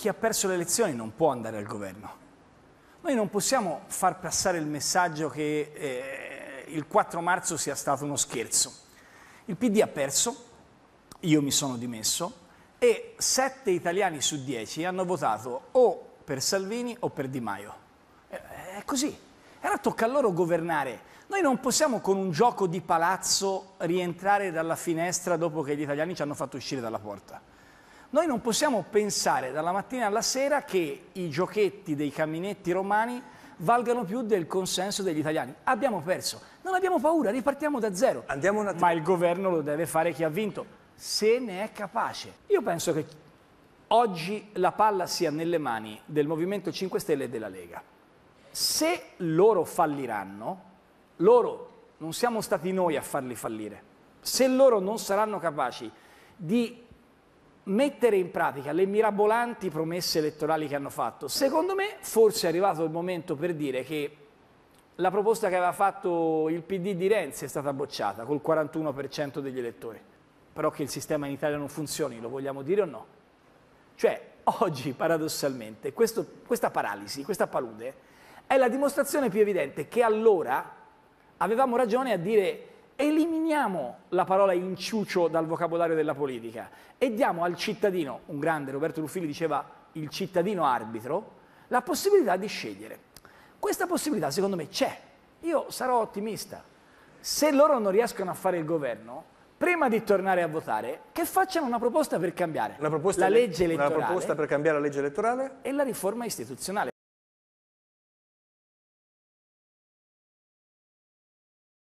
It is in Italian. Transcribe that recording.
chi ha perso le elezioni non può andare al governo. Noi non possiamo far passare il messaggio che eh, il 4 marzo sia stato uno scherzo. Il PD ha perso, io mi sono dimesso e sette italiani su dieci hanno votato o per Salvini o per Di Maio. Eh, è così. ora tocca a loro governare. Noi non possiamo con un gioco di palazzo rientrare dalla finestra dopo che gli italiani ci hanno fatto uscire dalla porta. Noi non possiamo pensare dalla mattina alla sera che i giochetti dei camminetti romani valgano più del consenso degli italiani. Abbiamo perso, non abbiamo paura, ripartiamo da zero. Ma il governo lo deve fare chi ha vinto, se ne è capace. Io penso che oggi la palla sia nelle mani del Movimento 5 Stelle e della Lega. Se loro falliranno, loro non siamo stati noi a farli fallire. Se loro non saranno capaci di mettere in pratica le mirabolanti promesse elettorali che hanno fatto. Secondo me forse è arrivato il momento per dire che la proposta che aveva fatto il PD di Renzi è stata bocciata col 41% degli elettori. Però che il sistema in Italia non funzioni, lo vogliamo dire o no? Cioè, oggi paradossalmente questo, questa paralisi, questa palude, è la dimostrazione più evidente che allora avevamo ragione a dire eliminiamo la parola inciucio dal vocabolario della politica e diamo al cittadino, un grande Roberto Ruffilli diceva il cittadino arbitro, la possibilità di scegliere. Questa possibilità secondo me c'è, io sarò ottimista. Se loro non riescono a fare il governo, prima di tornare a votare, che facciano una proposta per cambiare proposta la legge elettorale. Una proposta per cambiare la legge elettorale? E la riforma istituzionale.